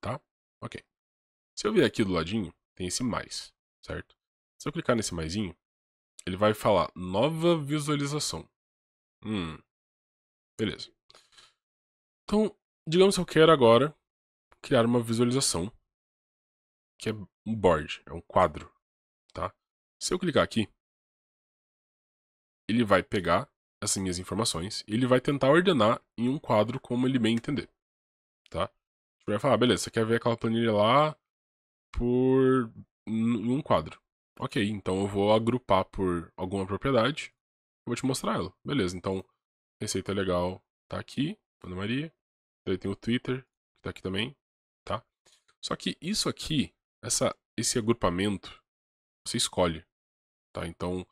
Tá? Ok. Se eu vir aqui do ladinho, tem esse mais, certo? Se eu clicar nesse mais, ele vai falar nova visualização. Hum. Beleza. Então, digamos que eu quero agora criar uma visualização, que é um board, é um quadro, tá? Se eu clicar aqui, ele vai pegar essas minhas informações e ele vai tentar ordenar em um quadro como ele bem entender, tá? Ele vai falar, ah, beleza, você quer ver aquela planilha lá por um quadro. Ok, então eu vou agrupar por alguma propriedade, vou te mostrar ela. Beleza, então, receita legal tá aqui, Ana Maria. Daí tem o Twitter, que tá aqui também. Só que isso aqui, essa, esse agrupamento, você escolhe. Tá? Então,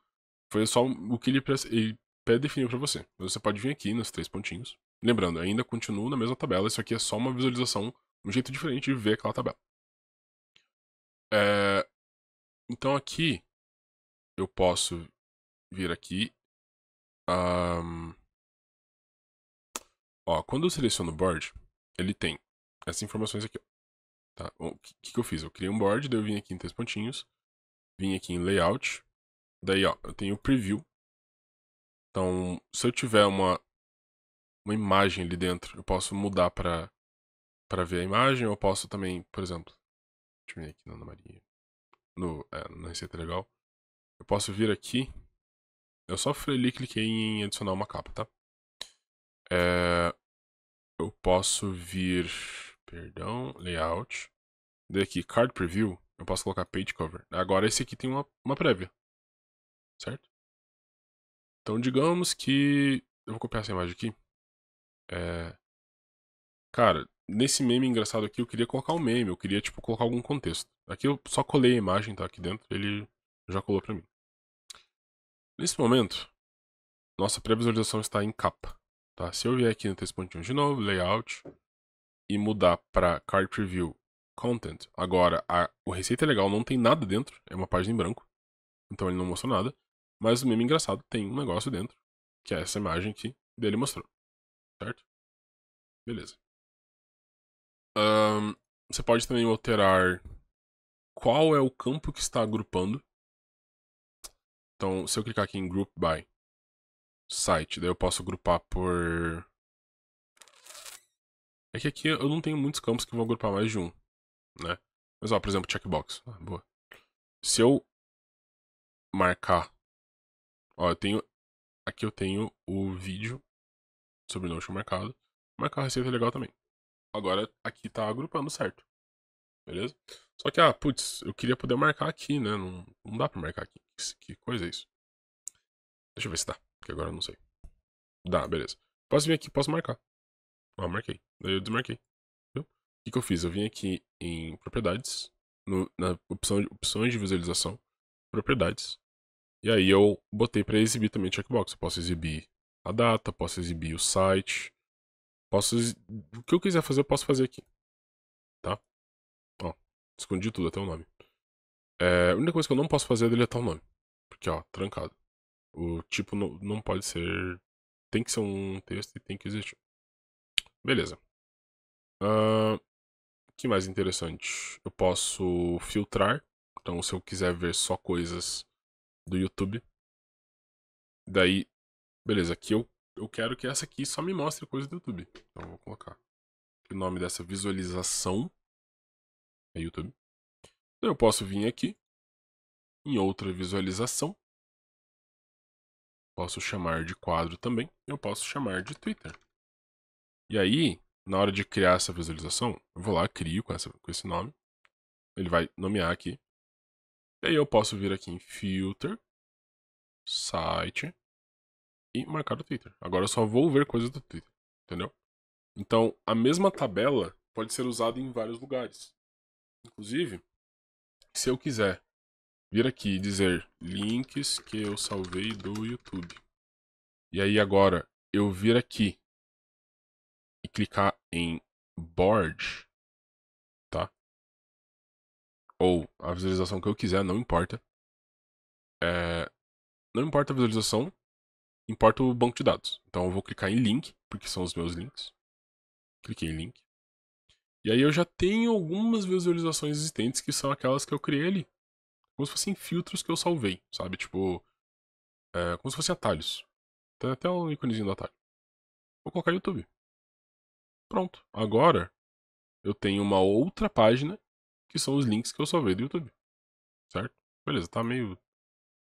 foi só o que ele, ele pré-definiu para você. Mas você pode vir aqui nos três pontinhos. Lembrando, ainda continua na mesma tabela, isso aqui é só uma visualização, um jeito diferente de ver aquela tabela. É... Então aqui, eu posso vir aqui. Um... Ó, quando eu seleciono o board, ele tem essas informações aqui. Ó. Tá? O que, que eu fiz? Eu criei um board, daí eu vim aqui em três pontinhos, vim aqui em layout, daí ó, eu tenho preview. Então, se eu tiver uma, uma imagem ali dentro, eu posso mudar para para ver a imagem, eu posso também, por exemplo, deixa eu vir aqui na Ana Maria, no, é, na receita legal, eu posso vir aqui, eu só e cliquei em adicionar uma capa, tá? É, eu posso vir Perdão, layout. Daqui, card preview, eu posso colocar page cover. Agora esse aqui tem uma, uma prévia, certo? Então digamos que... Eu vou copiar essa imagem aqui. É... Cara, nesse meme engraçado aqui eu queria colocar um meme, eu queria tipo colocar algum contexto. Aqui eu só colei a imagem, tá aqui dentro, ele já colou pra mim. Nesse momento, nossa pré-visualização está em capa. Tá? Se eu vier aqui no pontinho de novo, layout, e mudar para Cart Review Content, agora a, o Receita Legal não tem nada dentro, é uma página em branco, então ele não mostrou nada, mas o meme engraçado tem um negócio dentro, que é essa imagem que dele mostrou, certo? Beleza. Um, você pode também alterar qual é o campo que está agrupando. Então, se eu clicar aqui em Group By Site, daí eu posso agrupar por é que aqui eu não tenho muitos campos que vão agrupar mais de um, né? Mas, ó, por exemplo, checkbox. Ah, boa. Se eu marcar... Ó, eu tenho... Aqui eu tenho o vídeo sobre não Notion marcado. Marcar a receita é legal também. Agora, aqui tá agrupando certo. Beleza? Só que, ah, putz, eu queria poder marcar aqui, né? Não, não dá pra marcar aqui. Que coisa é isso? Deixa eu ver se dá, porque agora eu não sei. Dá, beleza. Posso vir aqui, posso marcar. Ó, ah, marquei. Eu desmarquei. Viu? O que, que eu fiz? Eu vim aqui em propriedades, no, na opção de, opções de visualização, propriedades. E aí eu botei para exibir também checkbox. Eu posso exibir a data, posso exibir o site, posso o que eu quiser fazer eu posso fazer aqui, tá? Ó, escondi tudo até o nome. É, a única coisa que eu não posso fazer é deletar o nome, porque ó, trancado. O tipo não, não pode ser, tem que ser um texto e tem que existir. Beleza. O uh, que mais interessante? Eu posso filtrar. Então, se eu quiser ver só coisas do YouTube. Daí, beleza, aqui eu, eu quero que essa aqui só me mostre coisas do YouTube. Então, eu vou colocar o nome dessa visualização é YouTube. Então, eu posso vir aqui em outra visualização. Posso chamar de quadro também. Eu posso chamar de Twitter. E aí, na hora de criar essa visualização, eu vou lá, crio com, essa, com esse nome. Ele vai nomear aqui. E aí eu posso vir aqui em Filter, Site e marcar o Twitter. Agora eu só vou ver coisas do Twitter, entendeu? Então, a mesma tabela pode ser usada em vários lugares. Inclusive, se eu quiser vir aqui e dizer links que eu salvei do YouTube. E aí agora eu vir aqui clicar em board, tá? Ou a visualização que eu quiser, não importa. É, não importa a visualização, importa o banco de dados. Então eu vou clicar em link, porque são os meus links. Cliquei em link. E aí eu já tenho algumas visualizações existentes que são aquelas que eu criei ali. Como se fossem filtros que eu salvei, sabe? Tipo, é, como se fossem atalhos. Tem até um íconezinho do atalho. Vou colocar YouTube. Pronto. Agora eu tenho uma outra página que são os links que eu salvei do YouTube. Certo? Beleza, tá meio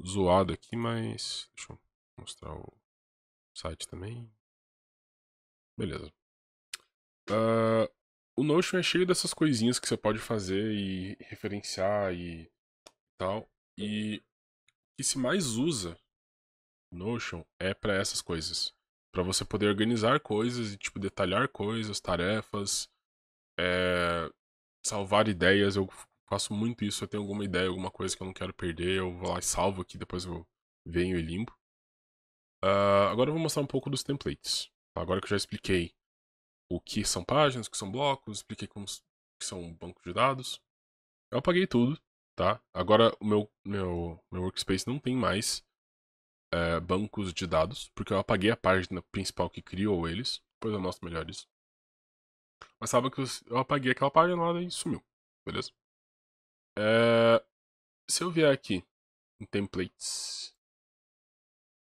zoado aqui, mas deixa eu mostrar o site também. Beleza. Uh, o Notion é cheio dessas coisinhas que você pode fazer e referenciar e tal. E o que se mais usa Notion é para essas coisas para você poder organizar coisas e tipo detalhar coisas, tarefas, é, salvar ideias. Eu faço muito isso. Eu tenho alguma ideia, alguma coisa que eu não quero perder, eu vou lá e salvo aqui, depois eu venho e limpo. Uh, agora eu vou mostrar um pouco dos templates. Tá? Agora que eu já expliquei o que são páginas, o que são blocos, expliquei como que são banco de dados. Eu apaguei tudo, tá? Agora o meu, meu, meu workspace não tem mais é, bancos de dados, porque eu apaguei a página principal que criou eles. Depois eu mostro melhor isso. Mas sabe que eu apaguei aquela página lá e sumiu. Beleza? É, se eu vier aqui em templates,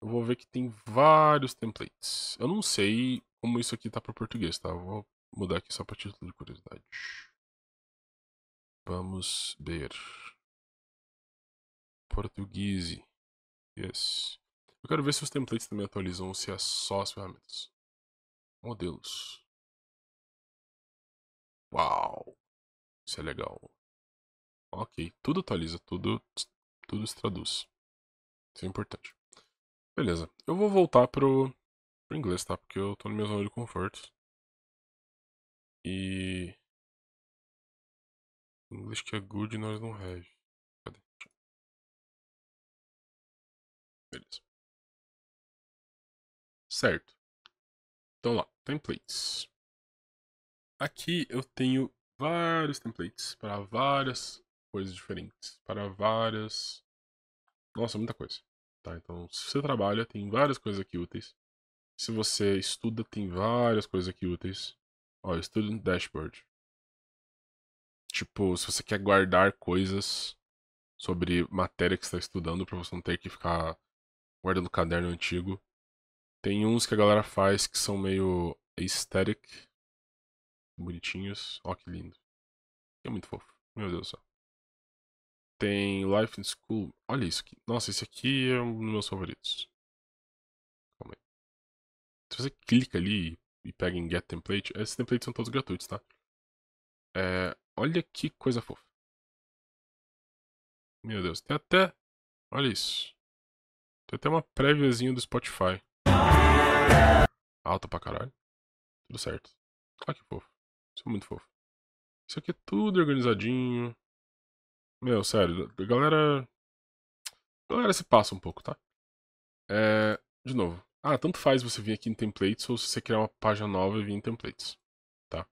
eu vou ver que tem vários templates. Eu não sei como isso aqui tá para português, tá? Eu vou mudar aqui só para título de curiosidade. Vamos ver. Portuguese. Yes. Eu quero ver se os templates também atualizam ou se é só as ferramentas. Modelos. Oh, Uau! Isso é legal. Ok, tudo atualiza, tudo, tudo se traduz. Isso é importante. Beleza, eu vou voltar pro, pro inglês, tá? Porque eu tô no meu zona de conforto. E... English que é good nós não have. Beleza. Certo. Então lá, templates. Aqui eu tenho vários templates para várias coisas diferentes, para várias... Nossa, muita coisa. Tá, então se você trabalha, tem várias coisas aqui úteis. Se você estuda, tem várias coisas aqui úteis. Ó, estudo Dashboard. Tipo, se você quer guardar coisas sobre matéria que está estudando para você não ter que ficar guarda do caderno antigo. Tem uns que a galera faz que são meio aesthetic. Bonitinhos. Ó, que lindo. É muito fofo. Meu Deus do céu. Tem Life in School. Olha isso aqui. Nossa, esse aqui é um dos meus favoritos. Calma aí. Se você clica ali e pega em Get Template, esses templates são todos gratuitos, tá? É, olha que coisa fofa. Meu Deus, tem até. Olha isso. Tem até uma préviazinha do Spotify. Alta pra caralho. Tudo certo. Olha ah, que fofo. Isso é muito fofo. Isso aqui é tudo organizadinho. Meu, sério, galera. Galera se passa um pouco, tá? É... De novo. Ah, tanto faz você vir aqui em templates ou se você criar uma página nova e vir em templates. Tá?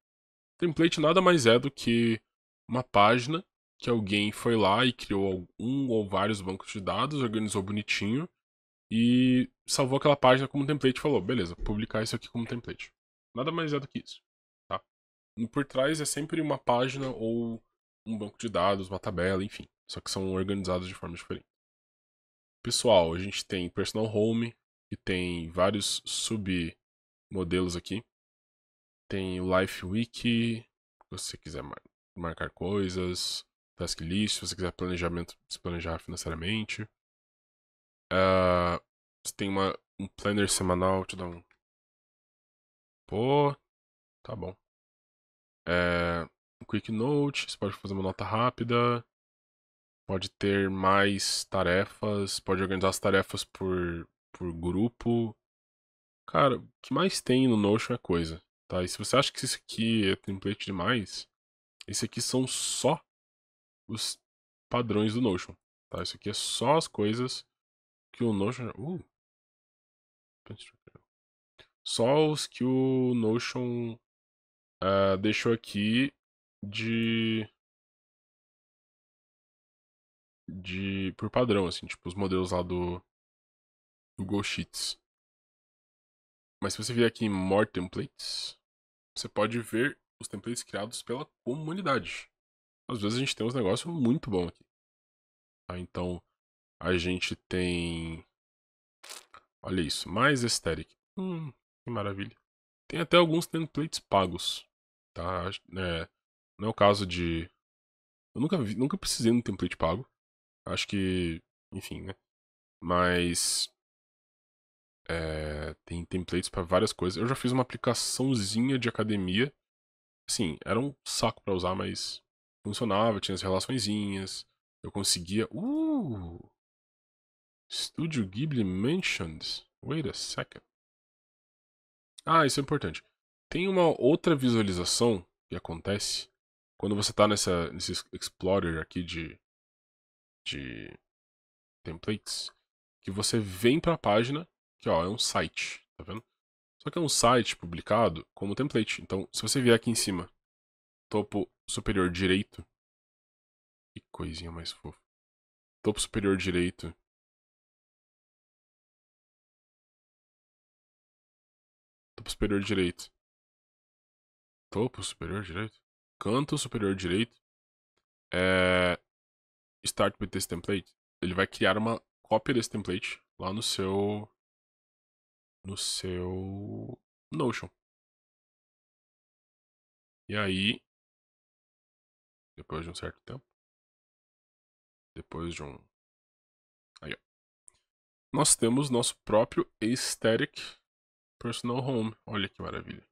Template nada mais é do que uma página que alguém foi lá e criou um ou vários bancos de dados, organizou bonitinho e salvou aquela página como template e falou, beleza, publicar isso aqui como template. Nada mais é do que isso, tá? por trás é sempre uma página ou um banco de dados, uma tabela, enfim, só que são organizados de forma diferente. Pessoal, a gente tem personal home, que tem vários submodelos aqui. Tem o Life Wiki, se você quiser marcar coisas, task list, se você quiser planejamento, se planejar financeiramente. Uh, você tem uma, um planner semanal, te dá um. Pô, tá bom. É, um quick note, você pode fazer uma nota rápida. Pode ter mais tarefas, pode organizar as tarefas por, por grupo. Cara, o que mais tem no Notion é coisa, tá? E se você acha que isso aqui é template demais, esse aqui são só os padrões do Notion, tá? Isso aqui é só as coisas que o Notion. Uh. Só os que o Notion uh, deixou aqui de. De. Por padrão, assim, tipo os modelos lá do. Google Sheets. Mas se você vier aqui em More Templates, você pode ver os templates criados pela comunidade. Às vezes a gente tem uns negócios muito bons aqui. Tá? Então, a gente tem. Olha isso, mais aesthetic. Hum, que maravilha. Tem até alguns templates pagos, tá? É, não é o caso de. Eu nunca, vi, nunca precisei de um template pago. Acho que. Enfim, né? Mas. É, tem templates para várias coisas. Eu já fiz uma aplicaçãozinha de academia. Sim, era um saco para usar, mas funcionava, tinha as relaçõezinhas. Eu conseguia. Uh! Studio Ghibli Mentions. Wait a second. Ah, isso é importante. Tem uma outra visualização que acontece quando você está nesse Explorer aqui de, de templates, que você vem para a página, que ó, é um site, tá vendo? Só que é um site publicado como template. Então, se você vier aqui em cima, topo superior direito, que coisinha mais fofa. Topo superior direito, superior direito. Topo superior direito? Canto superior direito. É... Start with this template. Ele vai criar uma cópia desse template lá no seu. No seu. Notion. E aí. Depois de um certo tempo. Depois de um. Aí, ó. Nós temos nosso próprio aesthetic personal home. Olha que maravilha.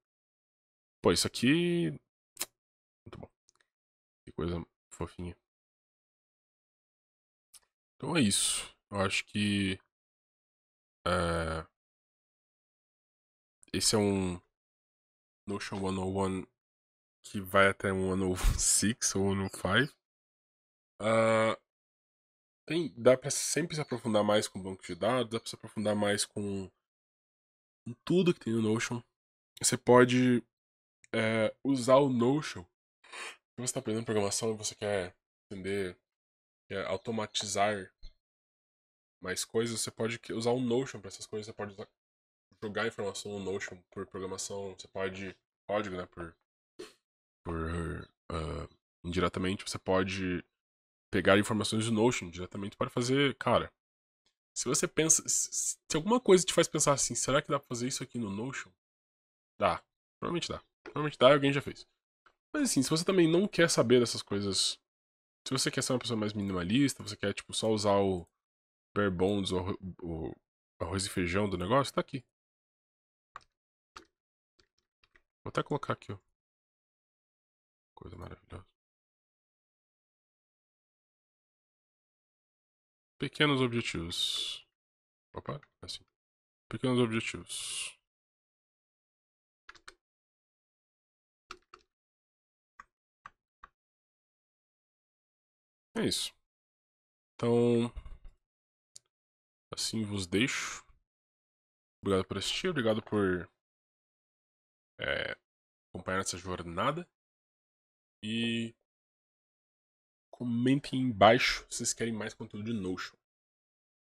Pô, isso aqui. [TSK] Muito bom. Que coisa fofinha. Então é isso. Eu acho que. Uh, esse é um Notion 101 que vai até um 106 ou 105. Uh, ah, tem, dá para sempre se aprofundar mais com banco de dados, dá para se aprofundar mais com em tudo que tem no Notion. Você pode é, usar o Notion. Se você está aprendendo programação e você quer entender, quer automatizar mais coisas, você pode usar o Notion para essas coisas. Você pode usar, jogar informação no Notion por programação, você pode código, né, por, por uh, indiretamente, você pode pegar informações do Notion diretamente para fazer, cara, se você pensa. Se alguma coisa te faz pensar assim, será que dá pra fazer isso aqui no Notion? Dá. Provavelmente dá. Provavelmente dá e alguém já fez. Mas assim, se você também não quer saber dessas coisas. Se você quer ser uma pessoa mais minimalista, você quer, tipo, só usar o bare bones ou o arroz e feijão do negócio, tá aqui. Vou até colocar aqui, ó. Coisa maravilhosa. Pequenos objetivos. Opa, é assim. Pequenos objetivos. É isso. Então, assim vos deixo. Obrigado por assistir, obrigado por é, acompanhar essa jornada. E Comentem embaixo se vocês querem mais conteúdo de Notion.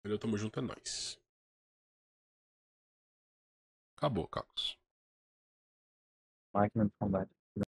Valeu, tamo junto, é nóis. Acabou, Carlos. Máquina de combate.